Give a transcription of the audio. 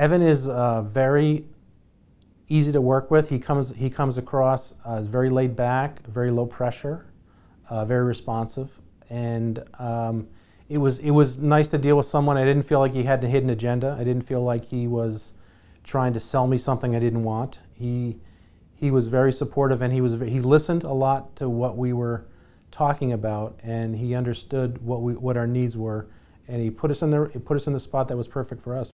Evan is uh, very easy to work with. He comes, he comes across as very laid back, very low pressure, uh, very responsive. And um, it, was, it was nice to deal with someone. I didn't feel like he had a hidden agenda. I didn't feel like he was trying to sell me something I didn't want. He, he was very supportive and he, was, he listened a lot to what we were talking about and he understood what, we, what our needs were. And he put us in the, put us in the spot that was perfect for us.